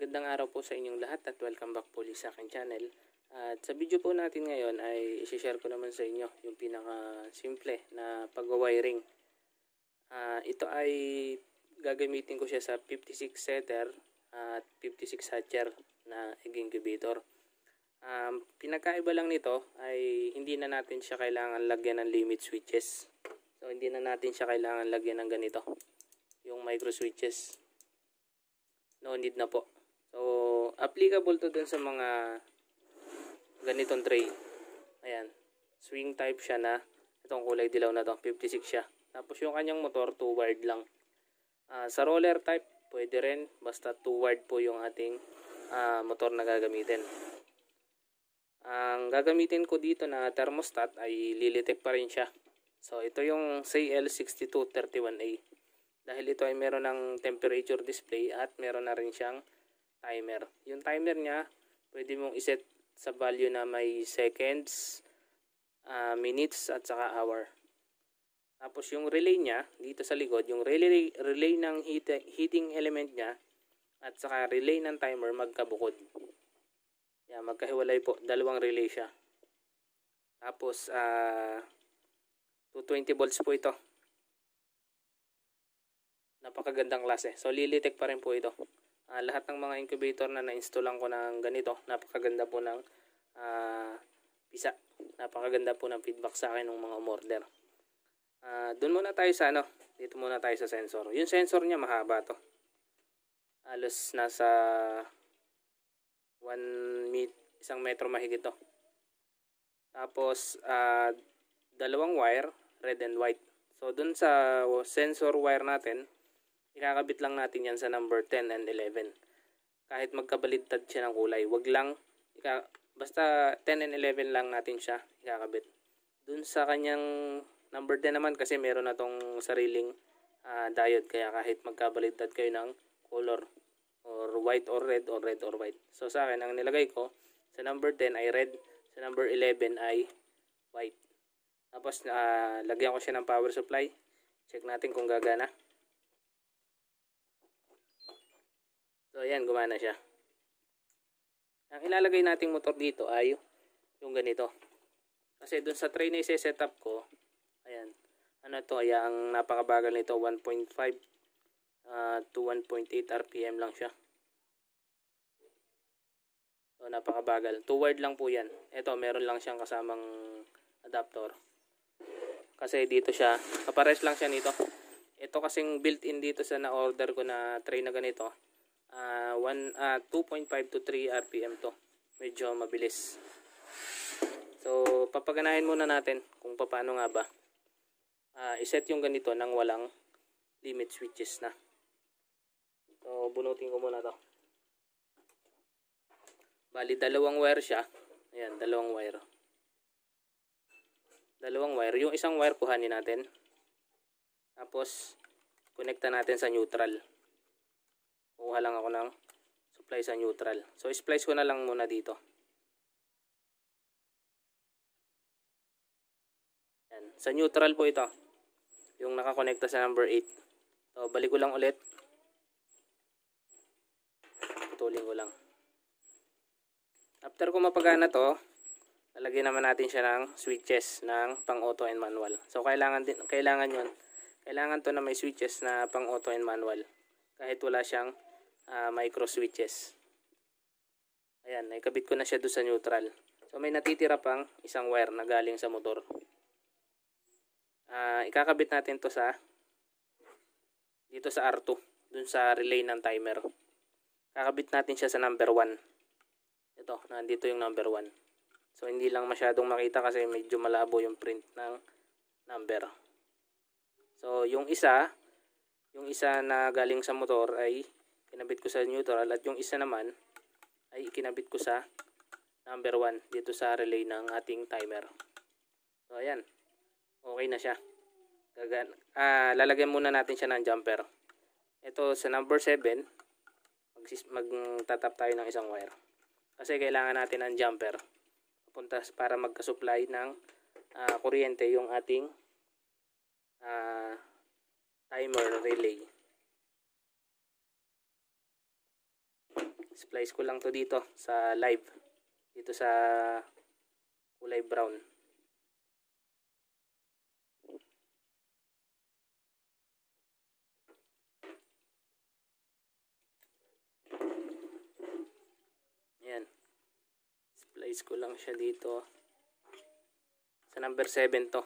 Magandang araw po sa inyong lahat at welcome back po ulit sa akin channel. At sa video po natin ngayon ay isi-share ko naman sa inyo yung pinaka-simple na pag-wiring. Uh, ito ay gagamitin ko siya sa 56 setter at 56 hatcher na egg incubator. Um, pinakaiba lang nito ay hindi na natin siya kailangan lagyan ng limit switches. So hindi na natin siya kailangan lagyan ng ganito, yung micro switches no need na po applicable to dun sa mga ganitong tray. Ayan. Swing type siya na. Itong kulay dilaw na to. 56 siya. Tapos yung kanyang motor, 2 wired lang. Uh, sa roller type, pwede rin. Basta 2 wired po yung ating uh, motor na gagamitin. Ang gagamitin ko dito na thermostat ay Lilitech pa rin siya. So ito yung CL6231A. Dahil ito ay meron ng temperature display at meron na rin siyang timer. Yung timer niya, pwede mong iset sa value na may seconds, uh, minutes, at saka hour. Tapos yung relay niya, dito sa likod, yung relay, relay ng heat, heating element niya, at saka relay ng timer magkabukod. Yan, yeah, magkahiwalay po. Dalawang relay siya. Tapos, uh, ah, 220 volts po ito. Napakagandang klase. So, Lilitech pa rin po ito uh, lahat ng mga incubator na na-installan ko ng ganito, napakaganda po ng uh, pisa. Napakaganda po ng feedback sa akin ng mga umorder. Uh, ah, doon muna tayo sa ano, dito muna tayo sa sensor. Yung sensor niya mahaba to. Alos nasa 1 meet, isang metro mahigit to. Tapos uh, dalawang wire, red and white. So doon sa sensor wire natin, Ikakabit lang natin yan sa number 10 and 11. Kahit magkabaligtad siya ng kulay, wag lang, ika, basta 10 and 11 lang natin siya ikakabit. Dun sa kanyang number 10 naman kasi meron na tong sariling uh, diode kaya kahit magkabaligtad kayo ng color or white or red or red or white. So sa akin, ang nilagay ko sa number 10 ay red, sa number 11 ay white. Tapos uh, lagyan ko siya ng power supply. Check natin kung gagana. So, ayan, gumana siya. Ang ilalagay nating motor dito ay yung ganito. Kasi dun sa tray na i-set up ko, ayan, ano to, ay ang napakabagal nito, 1.5 uh, ah, to 1.8 RPM lang siya. So, napakabagal. 2 wired lang po yan. Ito, meron lang siyang kasamang adapter. Kasi dito siya, kapares lang siya nito. Ito kasing built-in dito sa na-order ko na tray na ganito uh, one, uh, ah, 2.5 to 3 RPM to medyo mabilis so papaganahin muna natin kung paano nga ba uh, iset yung ganito nang walang limit switches na so bunutin ko muna to bali dalawang wire siya ayan dalawang wire dalawang wire yung isang wire kuhanin natin tapos, connecta natin sa neutral kukuha lang ako ng supply sa neutral. So, splice ko na lang muna dito. Yan. Sa neutral po ito. Yung nakakonekta sa number 8. So, balik ko lang ulit. Tuling ko lang. After ko mapagana to, lalagyan naman natin siya ng switches ng pang auto and manual. So, kailangan, din, kailangan yun. Kailangan to na may switches na pang auto and manual. Kahit wala siyang uh, micro switches. Ayan, naikabit ko na siya doon sa neutral. So may natitira pang isang wire na galing sa motor. Uh, ikakabit natin to sa dito sa R2, doon sa relay ng timer. Kakabit natin siya sa number 1. Ito, nandito yung number 1. So hindi lang masyadong makita kasi medyo malabo yung print ng number. So yung isa, yung isa na galing sa motor ay kinabit ko sa neutral at yung isa naman ay ikinabit ko sa number 1 dito sa relay ng ating timer. So ayan. Okay na siya. Gagan ah, lalagyan muna natin siya ng jumper. Ito sa number 7 mag magtatap tayo ng isang wire. Kasi kailangan natin ng jumper papunta para magka-supply ng uh, kuryente yung ating uh, timer relay. splice ko lang to dito sa live dito sa kulay brown yan splice ko lang siya dito sa number 7 to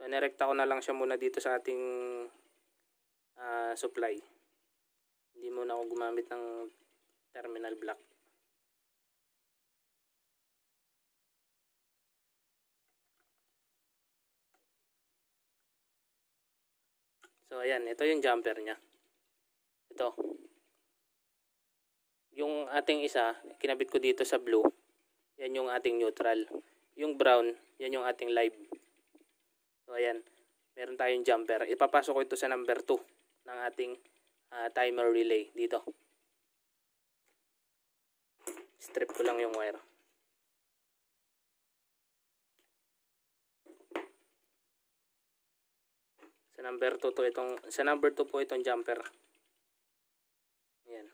so nirekta ko na lang siya muna dito sa ating uh, supply hindi muna ako gumamit ng terminal block So, ayan. Ito yung jumper niya. Ito. Yung ating isa, kinabit ko dito sa blue. Yan yung ating neutral. Yung brown, yan yung ating live. So, ayan. Meron tayong jumper. Ipapasok ko ito sa number 2 ng ating uh, timer relay dito. Strip ko lang yung wire. Sa number 2 to itong sa number 2 po itong jumper. Ayun.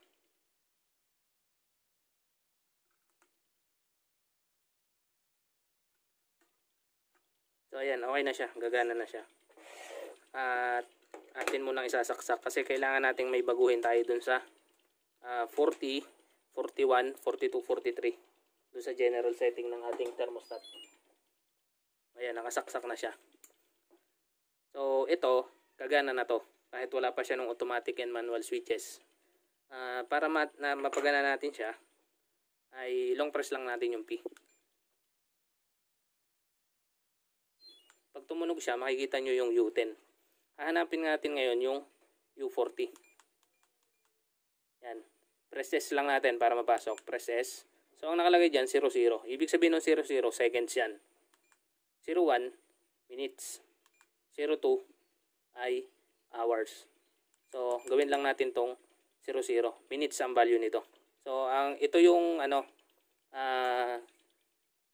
So ayan, okay na siya, gagana na siya. At atin munang isasaksak kasi kailangan nating may baguhin tayo dun sa uh, 40, 41, 42, 43 dun sa general setting ng ating thermostat. Ayan, nakasaksak na siya. So, ito, kagana na to. Kahit wala pa siya ng automatic and manual switches. Uh, para ma na mapagana natin siya, ay long press lang natin yung P. Pag tumunog siya, makikita nyo yung U10. Hahanapin natin ngayon yung U40. Yan. Press S lang natin para mapasok. Press S. So, ang nakalagay dyan, 00. Ibig sabihin ng 00, seconds yan. 01, minutes. 02, ay hours. So, gawin lang natin tong 00. Minutes ang value nito. So, ang ito yung ano, uh,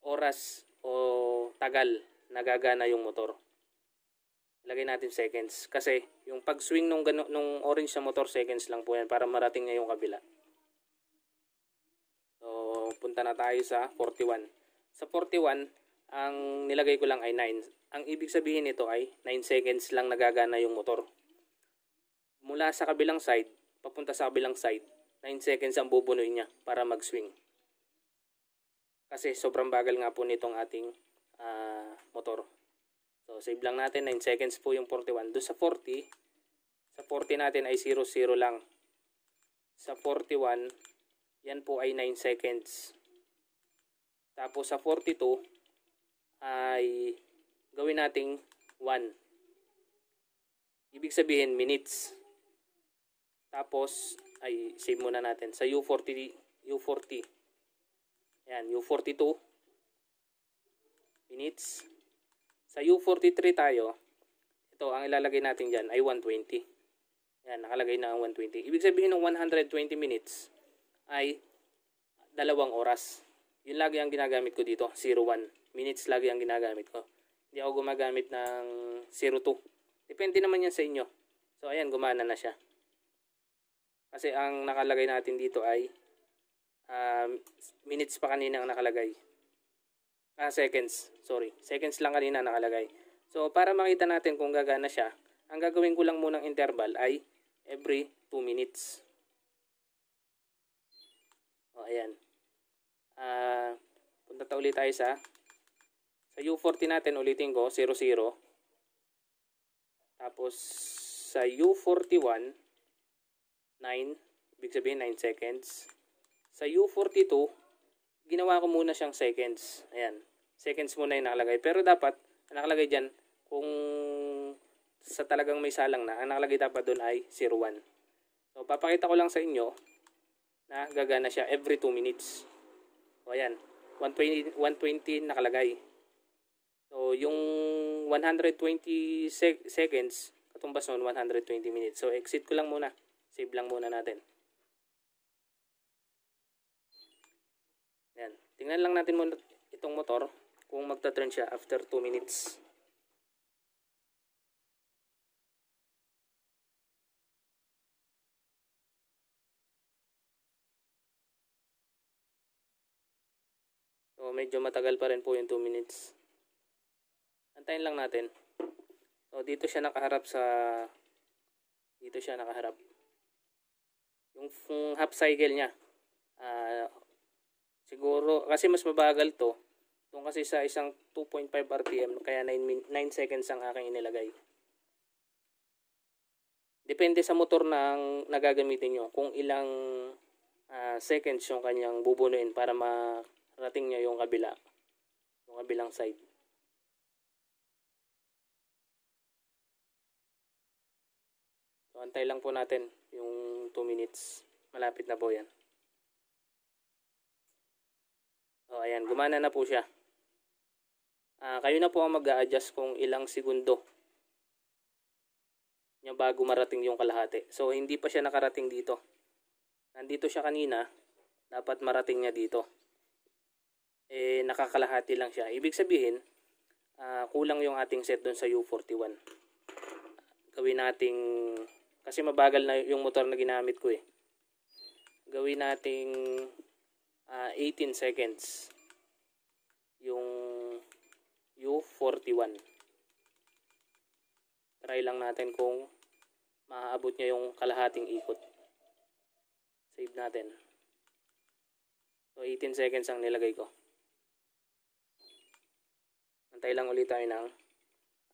oras o tagal nagagana yung motor ilagay natin seconds kasi yung pag swing nung, gano, nung orange na motor seconds lang po yan para marating niya yung kabila so punta na tayo sa 41 sa 41 ang nilagay ko lang ay 9 ang ibig sabihin nito ay 9 seconds lang nagagana yung motor mula sa kabilang side papunta sa kabilang side 9 seconds ang bubunoy niya para mag swing kasi sobrang bagal nga po nitong ating uh, motor So, save lang natin. 9 seconds po yung 41. Doon sa 40, sa 40 natin ay 0-0 lang. Sa 41, yan po ay 9 seconds. Tapos sa 42, ay gawin nating 1. Ibig sabihin, minutes. Tapos, ay save muna natin. Sa U40, U40. Ayan, U42. Minutes. Sa U43 tayo, ito ang ilalagay natin dyan ay 120. Yan, nakalagay na ang 120. Ibig sabihin ng 120 minutes ay dalawang oras. Yun lagi ang ginagamit ko dito, 01 minutes lagi ang ginagamit ko. Hindi ako gumagamit ng 02. Depende naman yan sa inyo. So ayan, gumana na siya. Kasi ang nakalagay natin dito ay uh, minutes pa kanina ang nakalagay ah, seconds, sorry, seconds lang kanina nakalagay. So, para makita natin kung gagana siya, ang gagawin ko lang munang interval ay every 2 minutes. O, ayan. Ah, punta ta ulit tayo sa sa U40 natin, ulitin ko, 00. Tapos, sa U41, 9, ibig sabihin 9 seconds. Sa U42, ginawa ko muna siyang seconds. Ayan. Seconds muna yung nakalagay. Pero dapat, ang nakalagay dyan, kung sa talagang may salang na, ang nakalagay dapat doon ay 01. So, papakita ko lang sa inyo na gagana siya every 2 minutes. O, ayan. 120, 120 nakalagay. So, yung 120 sec seconds, katumbas noon 120 minutes. So, exit ko lang muna. Save lang muna natin. Tingnan lang natin muna itong motor kung magta-turn siya after 2 minutes. So medyo matagal pa rin po yung 2 minutes. Antayin lang natin. So dito siya nakaharap sa dito siya nakaharap. Yung, yung half cycle niya. Uh, Siguro, kasi mas mabagal to. Itong kasi sa isang 2.5 RPM, kaya 9, 9 seconds ang aking inilagay. Depende sa motor na ang nagagamitin nyo, kung ilang uh, seconds yung kanyang bubunuin para marating niya yung kabila, yung kabilang side. So, antay lang po natin yung 2 minutes. Malapit na po yan. O, oh, ayan, gumana na po siya. Uh, kayo na po ang mag-a-adjust kung ilang segundo niya bago marating yung kalahati. So, hindi pa siya nakarating dito. Nandito siya kanina, dapat marating niya dito. Eh, nakakalahati lang siya. Ibig sabihin, uh, kulang yung ating set doon sa U41. Gawin nating, kasi mabagal na yung motor na ginamit ko eh. Gawin nating uh, ah, 18 seconds yung U41 try lang natin kung maaabot niya yung kalahating ikot save natin so 18 seconds ang nilagay ko antay lang ulit tayo ng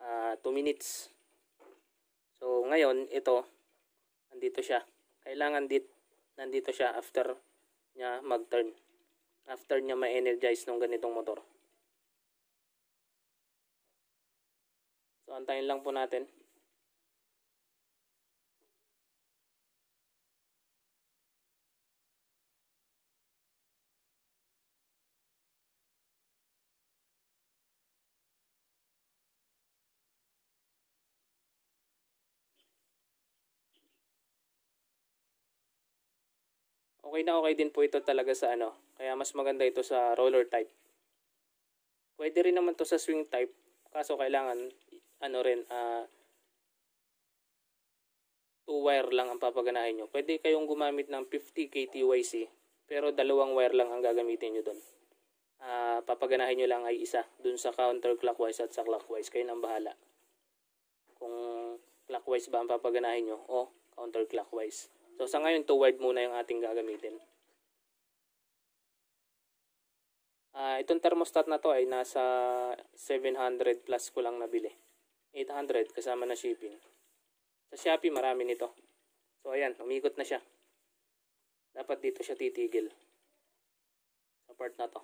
uh, ah, 2 minutes so ngayon ito nandito siya kailangan dit nandito siya after niya mag-turn. After niya ma-energize ng ganitong motor. So, antayin lang po natin. Okay na okay din po ito talaga sa ano. Kaya mas maganda ito sa roller type. Pwede rin naman to sa swing type. Kaso kailangan ano rin uh, two wire lang ang papaganahin nyo. Pwede kayong gumamit ng 50 KTYC pero dalawang wire lang ang gagamitin nyo doon. Uh, ah, papaganahin nyo lang ay isa doon sa counterclockwise at sa clockwise. Kayo nang bahala. Kung clockwise ba ang papaganahin nyo o counterclockwise. So sa ngayon, 2-wide muna yung ating gagamitin. Uh, itong thermostat na to ay nasa 700 plus ko lang nabili. 800 kasama na shipping. Sa Shopee marami nito. So ayan, umikot na siya. Dapat dito siya titigil. Sa part na to.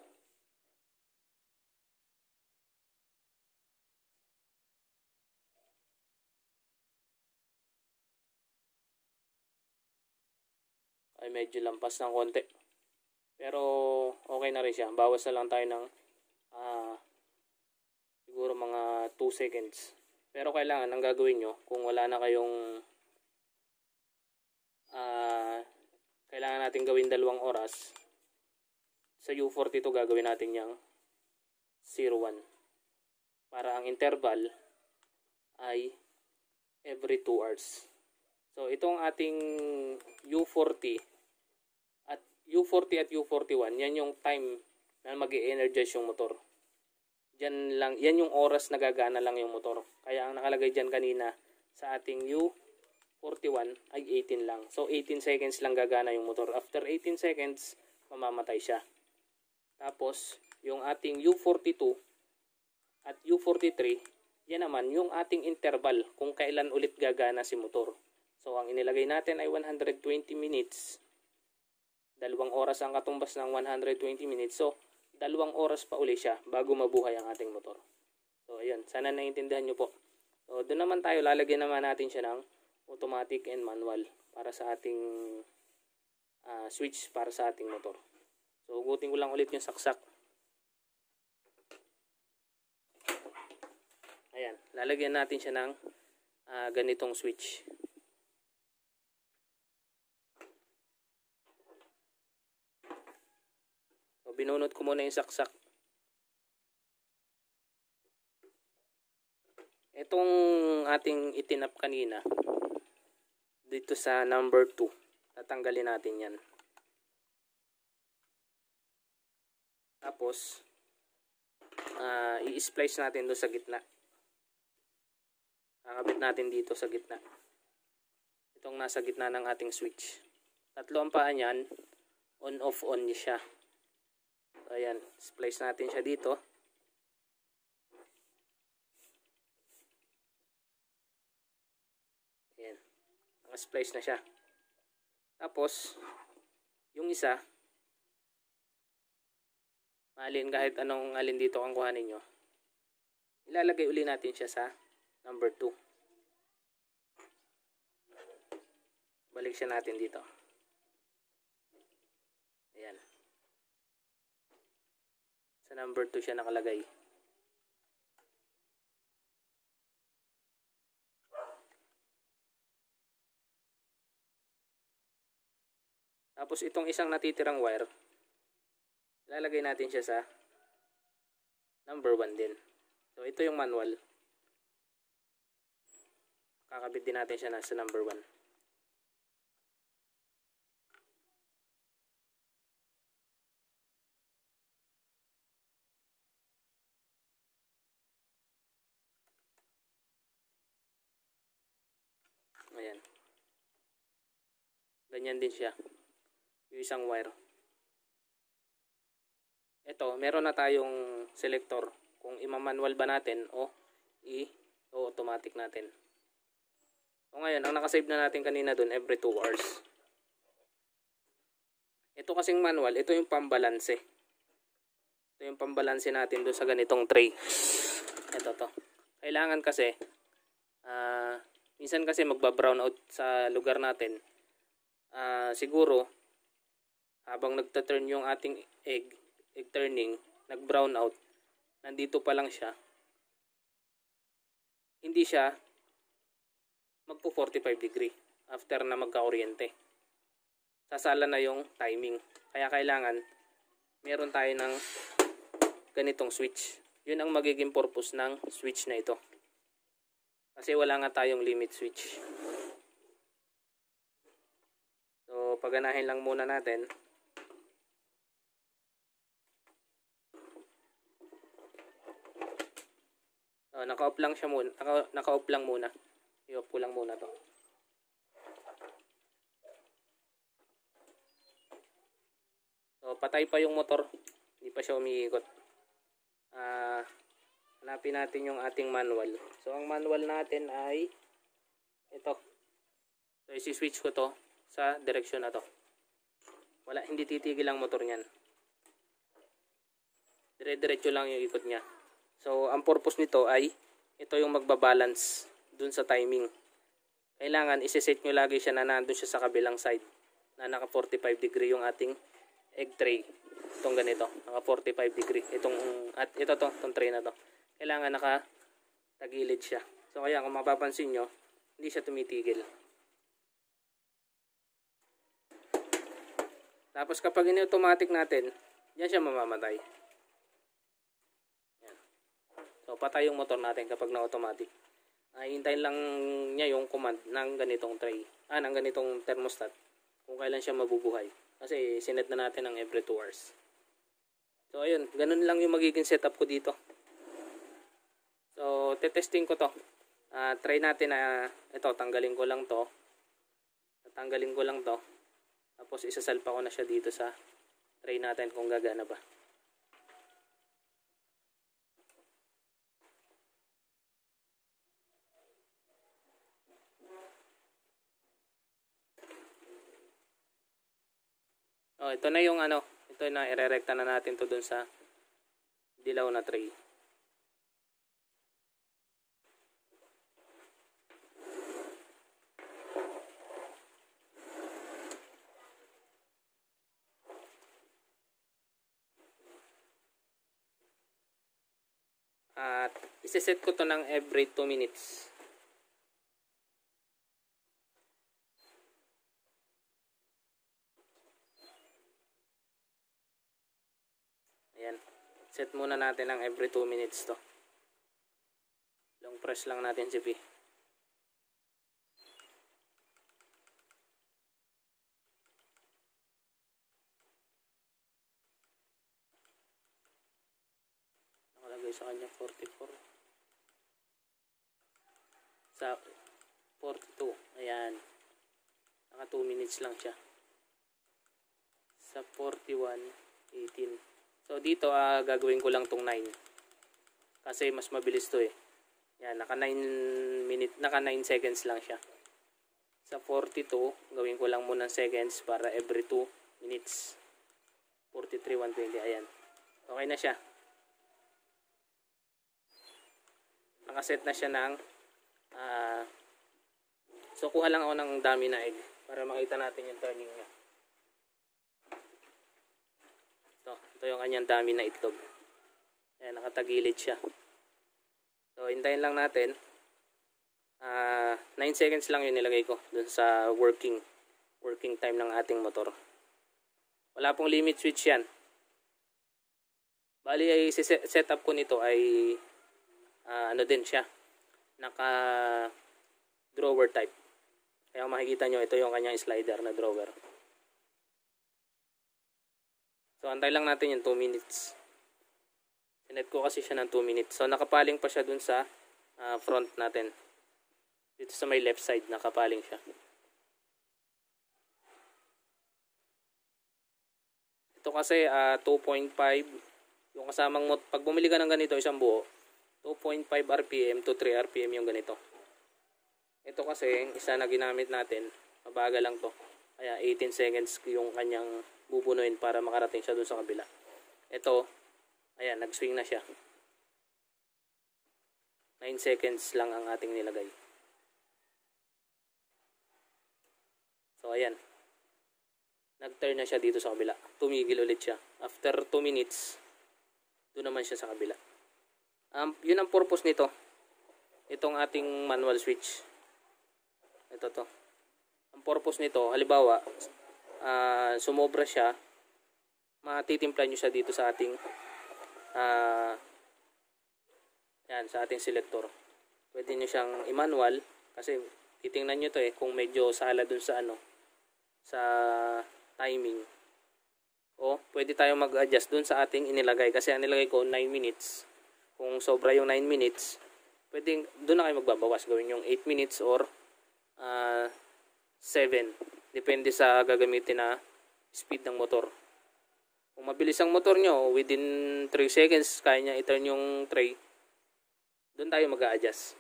ay medyo lampas ng konti. Pero okay na rin siya. Bawas na lang tayo ng uh, siguro mga 2 seconds. Pero kailangan ang gagawin nyo kung wala na kayong uh, kailangan natin gawin dalawang oras sa U42 40 gagawin natin yung 01 para ang interval ay every 2 hours. So, itong ating U40 U40 at U41, yan yung time na mag energize yung motor. Yan lang, yan yung oras na gagana lang yung motor. Kaya ang nakalagay diyan kanina sa ating U41 ay 18 lang. So 18 seconds lang gagana yung motor. After 18 seconds, mamamatay siya. Tapos yung ating U42 at U43, yan naman yung ating interval kung kailan ulit gagana si motor. So ang inilagay natin ay 120 minutes Dalawang oras ang katumbas ng 120 minutes. So, dalawang oras pa uli siya bago mabuhay ang ating motor. So, ayun. Sana naiintindihan nyo po. So, doon naman tayo. Lalagyan naman natin siya ng automatic and manual para sa ating uh, switch para sa ating motor. So, ugutin ko lang ulit yung saksak. Ayan. Lalagyan natin siya ng uh, ganitong switch. binunot ko muna yung saksak. Itong ating itinap kanina, dito sa number 2, tatanggalin natin yan. Tapos, uh, i-splice natin do sa gitna. Kakabit natin dito sa gitna. Itong nasa gitna ng ating switch. Tatlo ang paa niyan, on-off on niya siya ayan. Splice natin siya dito. Ayan. Naka-splice na siya. Tapos, yung isa, malin kahit anong alin dito ang kuhanin nyo, ilalagay uli natin siya sa number 2. Balik siya natin dito. number 2 siya nakalagay. Tapos itong isang natitirang wire, ilalagay natin siya sa number 1 din. So ito yung manual. Kakabit din natin siya na sa number 1. Ganyan din siya. Yung isang wire. Ito, meron na tayong selector kung imamanual ba natin o i-automatic natin. O ngayon, ang nakasave na natin kanina dun every 2 hours. Ito kasing manual, ito yung pambalanse. Ito yung pambalanse natin doon sa ganitong tray. Ito to. Kailangan kasi, uh, minsan kasi magba-brown out sa lugar natin uh, siguro habang nagta-turn yung ating egg, egg turning, nag-brown out, nandito pa lang siya, hindi siya magpo 45 degree after na magka-oriente. Sasala na yung timing. Kaya kailangan meron tayo ng ganitong switch. Yun ang magiging purpose ng switch na ito. Kasi wala nga tayong limit switch. paganahin lang muna natin. Oh, naka-off lang siya muna. Naka-off lang muna. I-off ko lang muna 'to. So, patay pa yung motor. Hindi pa siya umiikot. Ah, uh, hanapin natin yung ating manual. So, ang manual natin ay ito. So, i switch ko 'to sa direksyon na to. Wala, hindi titigil ang motor niyan. Dire-diretso lang yung ikot niya. So, ang purpose nito ay ito yung magbabalance dun sa timing. Kailangan isi-set nyo lagi siya na nandun siya sa kabilang side na naka 45 degree yung ating egg tray. Itong ganito, naka 45 degree. Itong, at ito to, itong tray na to. Kailangan naka tagilid siya. So, kaya kung mapapansin nyo, hindi siya tumitigil. Tapos kapag ini-automatic natin, diyan siya mamamatay. Yan. So patay yung motor natin kapag na-automatic. Hihintayin ah, lang niya yung command ng ganitong tray, ah, ng ganitong thermostat kung kailan siya mabubuhay. Kasi sinet na natin ng every 2 hours. So ayun, ganun lang yung magiging setup ko dito. So testing ko to. Uh, try natin na uh, ito tanggalin ko lang to. Tatanggalin ko lang to. Tapos isasalpa ko na siya dito sa tray natin kung gagana ba. Oh, ito na yung ano, ito na irerekta na natin to dun sa dilaw na tray. At iseset ko to ng every 2 minutes. Ayan. Set muna natin ng every 2 minutes to. Long press lang natin si P. sa kanya 44 sa 42 ayan naka 2 minutes lang siya sa 41 18 so dito uh, gagawin ko lang tong 9 kasi mas mabilis to eh ayan naka 9 minute naka 9 seconds lang siya sa 42 gawin ko lang muna seconds para every 2 minutes 43 120 ayan okay na siya nakaset na siya ng uh, so kuha lang ako ng dami na egg para makita natin yung turning niya ito, ito yung kanyang dami na itlog ayan nakatagilid siya so hintayin lang natin uh, ah, 9 seconds lang yun nilagay ko dun sa working working time ng ating motor wala pong limit switch yan bali ay set up ko nito ay uh, ano din siya, naka drawer type. Kaya makikita nyo, ito yung kanyang slider na drawer. So, antay lang natin yung 2 minutes. Sinet ko kasi siya ng 2 minutes. So, nakapaling pa siya dun sa uh, front natin. Dito sa may left side, nakapaling siya. Ito kasi uh, ah, 2.5. Yung kasamang, mot pag bumili ka ng ganito, isang buo, 2.5 RPM to 3 RPM yung ganito. Ito kasi, isa na ginamit natin, mabagal lang to. Kaya 18 seconds yung kanyang bubunuin para makarating siya doon sa kabila. Ito, ayan, nag-swing na siya. 9 seconds lang ang ating nilagay. So, ayan. Nag-turn na siya dito sa kabila. Tumigil ulit siya. After 2 minutes, doon naman siya sa kabila. Um, yun ang purpose nito. Itong ating manual switch. Ito to. Ang purpose nito, halimbawa, uh, sumobra siya, matitimpla nyo siya dito sa ating uh, yan, sa ating selector. Pwede nyo siyang i-manual kasi titingnan nyo to eh kung medyo sala dun sa ano sa timing. O, pwede tayong mag-adjust dun sa ating inilagay kasi ang nilagay ko 9 minutes kung sobra yung 9 minutes, pwedeng doon na kayo magbabawas. Gawin yung 8 minutes or uh, ah, 7. Depende sa gagamitin na speed ng motor. Kung mabilis ang motor nyo, within 3 seconds, kaya niya i-turn yung tray. Doon tayo mag adjust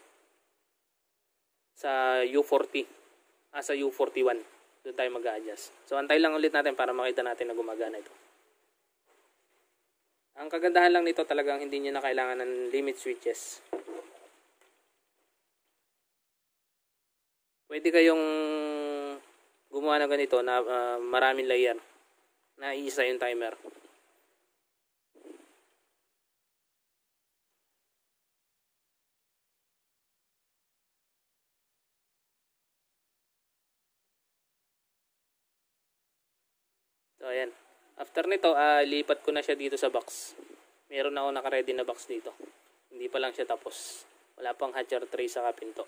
Sa U40. Ah, sa U41. Doon tayo mag adjust So, antay lang ulit natin para makita natin na gumagana ito. Ang kagandahan lang nito talagang hindi niya na kailangan ng limit switches. Pwede kayong gumawa ng ganito na uh, maraming layer na iisa yung timer. So, ayan. After nito, uh, lipat ko na siya dito sa box. Meron na naka-ready na box dito. Hindi pa lang siya tapos. Wala pang hatcher tray sa kapinto.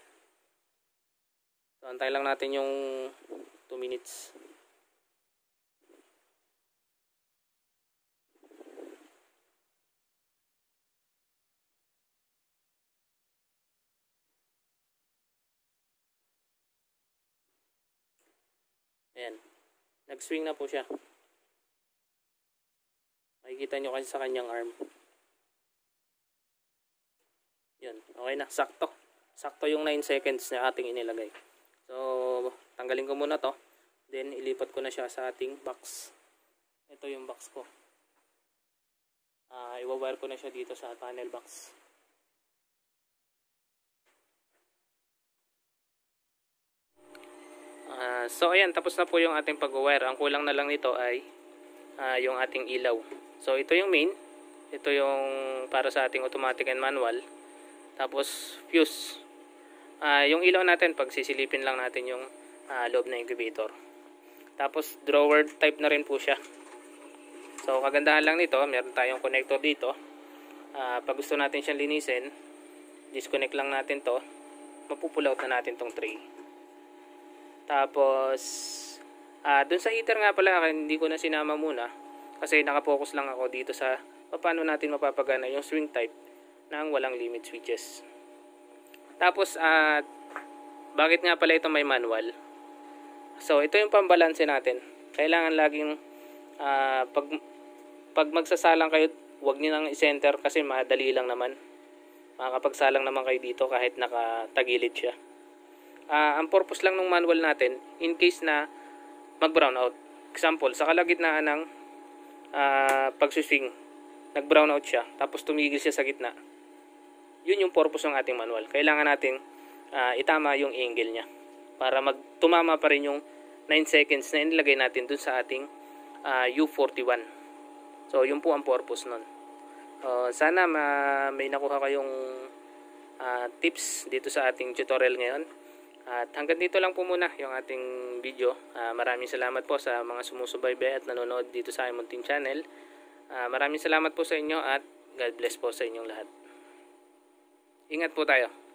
So, antay lang natin yung 2 minutes. Ayan. Nag-swing na po siya. Makikita nyo kasi sa kanyang arm. Yun. Okay na. Sakto. Sakto yung 9 seconds na ating inilagay. So, tanggalin ko muna to. Then, ilipat ko na siya sa ating box. Ito yung box ko. Uh, iwawire ko na siya dito sa panel box. Uh, so, ayan. Tapos na po yung ating pag-wire. Ang kulang na lang nito ay uh, yung ating ilaw. So ito yung main, ito yung para sa ating automatic and manual. Tapos fuse. Uh, yung ilaw natin pag sisilipin lang natin yung uh, loob ng incubator. Tapos drawer type na rin po siya. So kagandahan lang nito, meron tayong connector dito. Uh, pag gusto natin siyang linisin, disconnect lang natin to. Mapupulaw na natin tong tray. Tapos, uh, dun sa heater nga pala, hindi ko na sinama muna. Kasi nakapokus lang ako dito sa paano natin mapapagana yung swing type ng walang limit switches. Tapos, at uh, bakit nga pala ito may manual? So, ito yung pambalanse natin. Kailangan laging uh, pag, pag magsasalang kayo, wag niyo nang i-center kasi madali lang naman. Makakapagsalang naman kayo dito kahit nakatagilid siya. Uh, ang purpose lang ng manual natin, in case na mag-brownout. Example, sa kalagitnaan ng uh, ah, pagsiswing. Nag-brown out siya, tapos tumigil siya sa gitna. Yun yung purpose ng ating manual. Kailangan natin uh, ah, itama yung angle niya para magtumama pa rin yung 9 seconds na inilagay natin dun sa ating uh, ah, U41. So, yun po ang purpose nun. Uh, sana ma may nakuha kayong uh, tips dito sa ating tutorial ngayon. At hanggang dito lang po muna yung ating video. Uh, maraming salamat po sa mga sumusubaybay at nanonood dito sa Imontin Channel. Uh, maraming salamat po sa inyo at God bless po sa inyong lahat. Ingat po tayo.